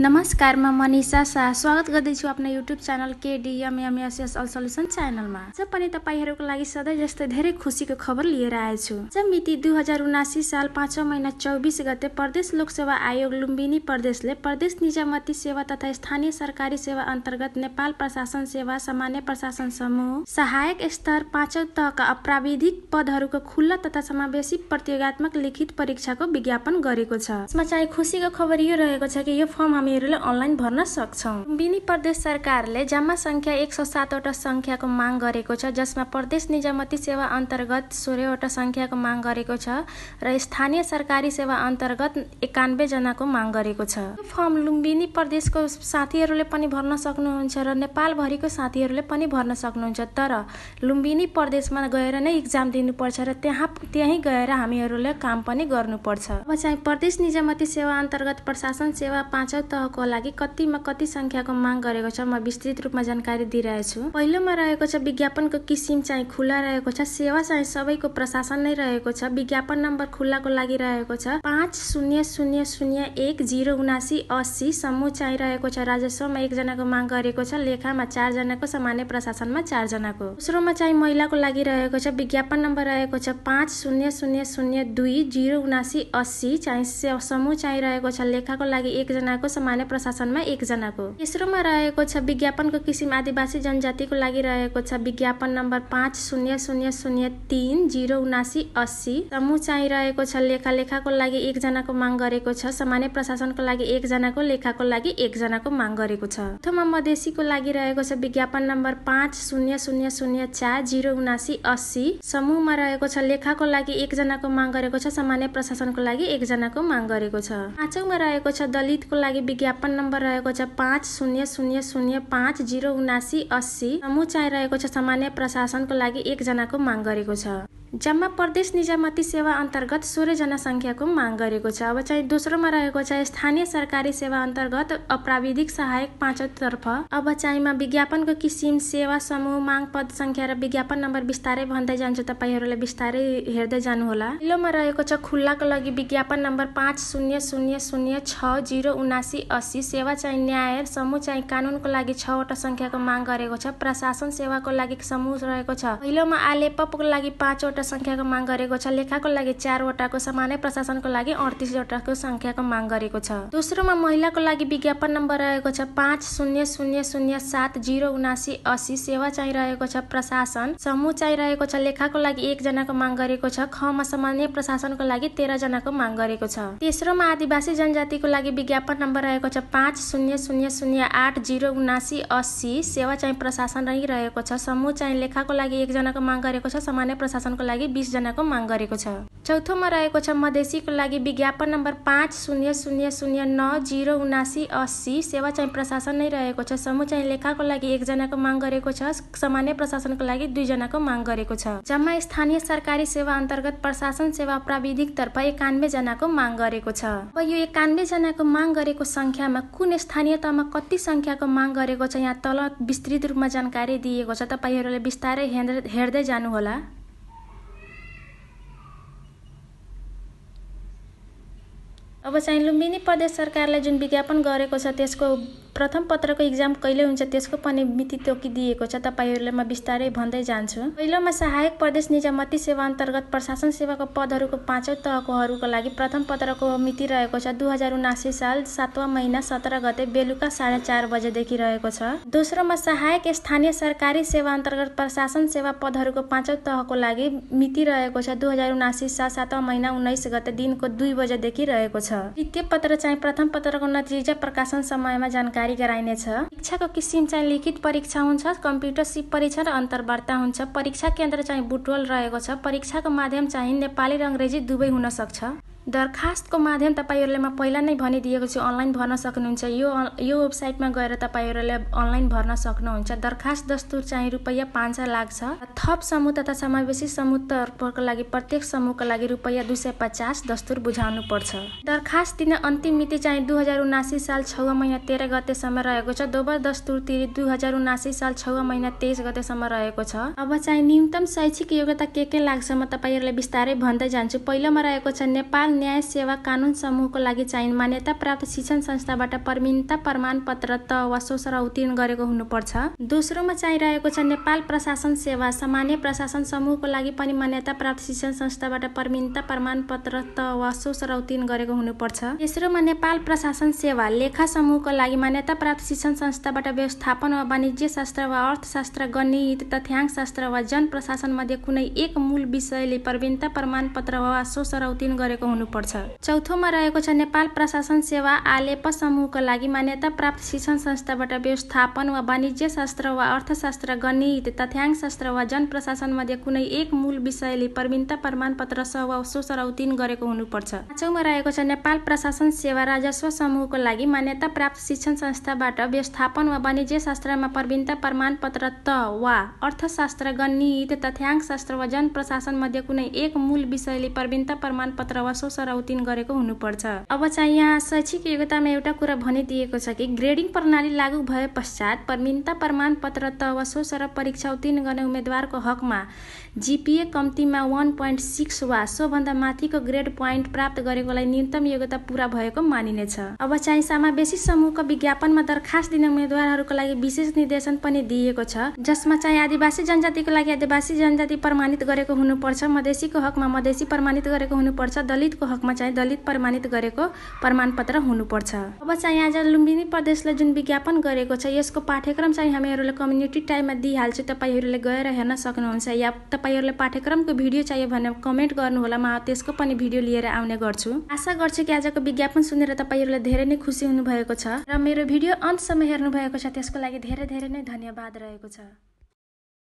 नमस्कार म मनिषा शाह स्वागत गर्दैछु आफ्नो YouTube channel KDMMSS all solution च्यानलमा जब पनि तपाईँहरूको लागि सधैँ जस्तै धेरै खुसीको खबर लिएर आएछु जब मिति दुई हजार उनासी साल पाँचौँ महिना चौबिस गते प्रदेश लोकसेवा आयोग लुम्बिनी प्रदेशले प्रदेश निजामती सेवा तथा स्थानीय सरकारी सेवा अन्तर्गत नेपाल प्रशासन सेवा सामान्य प्रशासन समूह सहायक स्तर पाँचौँ तहका अप्राविधिक पदहरूको खुल्ला तथा समावेशी प्रतियोगात्मक लिखित परीक्षाको विज्ञापन गरेको छ यसमा चाहिँ खुसीको खबर यो रहेको छ कि यो फर्म हामीहरूले अनलाइन भर्न सक्छौँ लुम्बिनी प्रदेश सरकारले जम्मा सङ्ख्या एक सौ सातवटा सङ्ख्याको माग गरेको छ जसमा प्रदेश निजामती सेवा अन्तर्गत सोह्रवटा सङ्ख्याको माग गरेको छ र स्थानीय सरकारी सेवा अन्तर्गत जनाको माग गरेको छ फर्म लुम्बिनी प्रदेशको साथीहरूले पनि भर्न सक्नुहुन्छ र नेपालभरिको साथीहरूले पनि भर्न सक्नुहुन्छ तर लुम्बिनी प्रदेशमा गएर नै इक्जाम दिनुपर्छ र त्यहाँ त्यहीँ गएर हामीहरूले काम पनि गर्नुपर्छ अब चाहिँ प्रदेश निजामती सेवा अन्तर्गत प्रशासन सेवा पाँचौँ तहको लागि कतिमा कति संख्याको माग गरेको छ म विस्तृत रूपमा जानकारी दिइरहेछु पहिलोमा रहेको छ विज्ञापनको किसिम चाहिँ खुला रहेको छ सेवा चाहिँ सबैको प्रशासन नै रहेको छ विज्ञापन नम्बर खुल्लाको लागि रहेको छ पाँच शून्य शून्य शून्य एक जिरो उनासी अस्सी समूह चाहिँ रहेको छ राजस्वमा एकजनाको माग गरेको छ लेखामा चारजनाको सामान्य प्रशासनमा चारजनाको दोस्रोमा चाहिँ महिलाको लागि रहेको छ विज्ञापन नम्बर रहेको छ पाँच शून्य शून्य शून्य दुई जिरो उनासी अस्सी चाहिँ समूह चाहिँ रहेको छ लेखाको लागि एकजनाको सामान्य प्रशासनमा एकजनाको तेस्रोमा रहेको छ विज्ञापनको किसिम आदिवासी जनजातिको लागि रहेको छ विज्ञापन नम्बर पाँच शून्य शून्य शून्य तिन जिरो उनासी अस्सी समूह चाहिँ रहेको छ लेखा लेखाको लागि एकजनाको माग गरेको छ सामान्य प्रशासनको लागि एकजनाको लेखाको लागि एकजनाको माग गरेको छ चौथोमा मधेसीको लागि रहेको छ विज्ञापन नम्बर पाँच शून्य शून्य शून्य चार जिरो उनासी अस्सी समूहमा रहेको छ लेखाको लागि एकजनाको माग गरेको छ सामान्य प्रशासनको लागि एकजनाको माग गरेको छ पाँचौँमा रहेको छ दलितको लागि विज्ञापन नम्बर रहेको छ पाँच शून्य शून्य शून्य पाँच जिरो उनासी अस्सी समूह चाहिँ रहेको छ सामान्य प्रशासनको लागि एकजनाको माग गरेको छ जम्मा प्रदेश निजामती सेवा अन्तर्गत सोह्र सङ्ख्याको माग गरेको छ अब चाहिँ दोस्रोमा रहेको छ स्थानीय सरकारी सेवा अन्तर्गत अप्राविधिक सहायक तर्फ अब चाहिँमा विज्ञापनको किसिम सेवा समूह माग पद सङ्ख्या र विज्ञापन नम्बर बिस्तारै भन्दै जान्छु तपाईँहरूले बिस्तारै हेर्दै जानुहोला पहिलोमा रहेको छ खुल्लाको लागि विज्ञापन नम्बर पाँच शून्य शून्य शून्य छ जिरो उनासी अस्सी सेवा चाहिँ न्याय समूह चाहिँ कानुनको लागि छवटा संख्याको माग गरेको छ प्रशासन सेवाको लागि समूह रहेको छ पहिलोमा आलेपको लागि पाँचवटा संख्याको माग गरेको छ लेखाको लागि चारवटाको सामान्य प्रशासनको लागि अडतिसवटाको सङ्ख्याको माग गरेको छ दोस्रोमा महिलाको लागि विज्ञापन नम्बर रहेको छ पाँच शून्य शून्य शून्य सात जिरो उनासी असी सेवा चाहिरहेको छ प्रशासन समूह चाहिरहेको छ लेखाको लागि एकजनाको माग गरेको छ खमा सामान्य प्रशासनको लागि तेह्रजनाको माग गरेको छ तेस्रोमा आदिवासी जनजातिको लागि विज्ञापन नम्बर रहेको छ पाँच शून्य शून्य शून्य आठ जिरो उनासी अस्सी सेवा चाहिँ प्रशासन रहिरहेको छ समूह चाहिँ लेखाको लागि एकजनाको माग गरेको छ सामान्य प्रशासनको लागि बिसजनाको माग गरेको छ चौथोमा रहेको छ मधेसीको लागि विज्ञापन नम्बर पाँच शून्य शून्य शून्य नौ जिरो उनासी अस्सी सेवा चाहिँ प्रशासन नै रहेको छ समूह चाहिँ लेखाको लागि एकजनाको माग गरेको छ सामान्य प्रशासनको लागि दुईजनाको माग गरेको छ जम्मा स्थानीय सरकारी सेवा अन्तर्गत प्रशासन सेवा प्राविधिक तर्फ एकानब्बे जनाको माग गरेको छ अब यो एकानब्बे जनाको माग गरेको संख्यामा कुन स्थानीय तहमा कति सङ्ख्याको माग गरेको छ यहाँ तल विस्तृत रूपमा जानकारी दिएको छ तपाईँहरूले बिस्तारै हेर्दै जानुहोला अब चाहिँ लुम्बिनी प्रदेश सरकारले जुन विज्ञापन गरेको छ त्यसको प्रथम पत्रको इक्जाम कहिले हुन्छ त्यसको पनि मिति तोकिदिएको छ तपाईँहरूलाई म बिस्तारै भन्दै जान्छु पहिलोमा सहायक प्रदेश निजामती सेवा अन्तर्गत प्रशासन सेवाको पदहरूको पाँचौँ तहकोहरूको लागि प्रथम पत्रको मिति रहेको छ दुई हजार उनासी साल सातवा महिना सत्र गते बेलुका साढे चार बजेदेखि रहेको छ दोस्रोमा सहायक स्थानीय सरकारी सेवा अन्तर्गत प्रशासन सेवा पदहरूको पाँचौँ तहको लागि मिति रहेको छ दुई हजार उनासी साल सातवा महिना उन्नाइस गते दिनको दुई बजेदेखि रहेको छ वित्तीय पत्र चाहिँ प्रथम पत्रको नतिजा प्रकाशन समयमा जानकारी जारी गराइनेछ शिक्षाको किसिम चाहिँ लिखित परीक्षा हुन्छ कम्प्युटर सिप परीक्षा र अन्तर्वार्ता हुन्छ परीक्षा केन्द्र चाहिँ बुटवल रहेको छ परीक्षाको माध्यम चाहिँ नेपाली र अङ्ग्रेजी दुवै हुन सक्छ दरखास्तको माध्यम तपाईँहरूले म पहिला नै भनिदिएको छु अनलाइन भर्न सक्नुहुन्छ यो यो वेबसाइटमा गएर तपाईँहरूले अनलाइन भर्न सक्नुहुन्छ दरखास्त दस्तुर चाहिँ रुपियाँ पाँच सय लाग्छ थप समूह तथा समावेशी समूहतर्फको लागि प्रत्येक समूहको लागि रुपियाँ दुई सय पचास दस्तुर बुझाउनु पर्छ दरखास्त दिने अन्तिम मिति चाहिँ दुई हजार उनासी साल छ महिना तेह्र गतेसम्म रहेको छ दोबर दस्तुर तिरी दुई हजार उनासी साल छ महिना तेइस गतेसम्म रहेको छ अब चाहिँ न्यूनतम शैक्षिक योग्यता के के लाग्छ म तपाईँहरूलाई बिस्तारै भन्दै जान्छु पहिलामा रहेको छ नेपाल न्याय सेवा कानुन समूहको लागि चाहिने मान्यता प्राप्त शिक्षण संस्थाबाट प्रवीणता पत्र त वा सोसर उत्तीर्ण गरेको हुनुपर्छ दोस्रोमा चाहिँ छ नेपाल प्रशासन सेवा सामान्य प्रशासन समूहको लागि पनि मान्यता प्राप्त शिक्षण संस्थाबाट प्रवीणता प्रमाणपत्र त वा सोसर उत्तीर्ण गरेको हुनुपर्छ तेस्रोमा नेपाल प्रशासन सेवा लेखा समूहको लागि मान्यता प्राप्त शिक्षण संस्थाबाट व्यवस्थापन वा वाणिज्य शास्त्र वा अर्थशास्त्र गणित तथ्याङ्क शास्त्र वा जन प्रशासन मध्ये कुनै एक मूल विषयले प्रवीणता पत्र वा सोसर उत्तीर्ण गरेको हुनु गर्नुपर्छ चौथोमा रहेको छ नेपाल प्रशासन सेवा आलेप समूहको लागि मान्यता प्राप्त शिक्षण संस्थाबाट व्यवस्थापन वा वाणिज्य शास्त्र वा अर्थशास्त्र गणित तथ्याङ्क शास्त्र वा मध्ये कुनै एक मूल विषयले प्रवीणता प्रमाणपत्र स वा सो उत्तीर्ण गरेको हुनुपर्छ पाँचौँमा रहेको छ नेपाल प्रशासन सेवा राजस्व समूहको लागि मान्यता प्राप्त शिक्षण संस्थाबाट व्यवस्थापन वा वाणिज्य शास्त्रमा प्रवीणता प्रमाणपत्र त वा अर्थशास्त्र गणित तथ्याङ्क शास्त्र वा जन मध्ये कुनै एक मूल विषयले प्रवीणता प्रमाणपत्र वा सराउतिन गरेको हुनुपर्छ अब चाहिँ यहाँ शैक्षिक योग्यतामा एउटा कुरा भनिदिएको छ कि ग्रेडिङ प्रणाली लागू भए पश्चात प्रमिनता प्रमाण पत्र त वा सो सर परीक्षा उत्तीर्ण गर्ने उम्मेद्वारको हकमा जिपिए कम्तीमा वान पोइन्ट सिक्स वा सोभन्दा माथिको ग्रेड पोइन्ट प्राप्त गरेकोलाई न्यूनतम योग्यता पुरा भएको मानिनेछ अब चाहिँ समावेशी समूहको विज्ञापनमा दरखास्त दिने उम्मेद्वारहरूको लागि विशेष निर्देशन पनि दिएको छ जसमा चाहिँ आदिवासी जनजातिको लागि आदिवासी जनजाति प्रमाणित गरेको हुनुपर्छ मधेसीको हकमा मधेसी प्रमाणित गरेको हुनुपर्छ दलितको व्यक्तिको हकमा चाहिँ दलित प्रमाणित गरेको प्रमाणपत्र हुनुपर्छ अब चाहिँ आज लुम्बिनी प्रदेशले जुन विज्ञापन गरेको छ यसको पाठ्यक्रम चाहिँ हामीहरूले कम्युनिटी टाइममा दिइहाल्छु तपाईँहरूले गएर हेर्न सक्नुहुन्छ या तपाईँहरूलाई पाठ्यक्रमको भिडियो चाहियो भने कमेन्ट गर्नुहोला म त्यसको पनि भिडियो लिएर आउने गर्छु आशा गर्छु कि आजको विज्ञापन सुनेर तपाईँहरूलाई धेरै नै खुसी हुनुभएको छ र मेरो भिडियो अन्तसम्म हेर्नु भएको छ त्यसको लागि धेरै धेरै नै धन्यवाद रहेको छ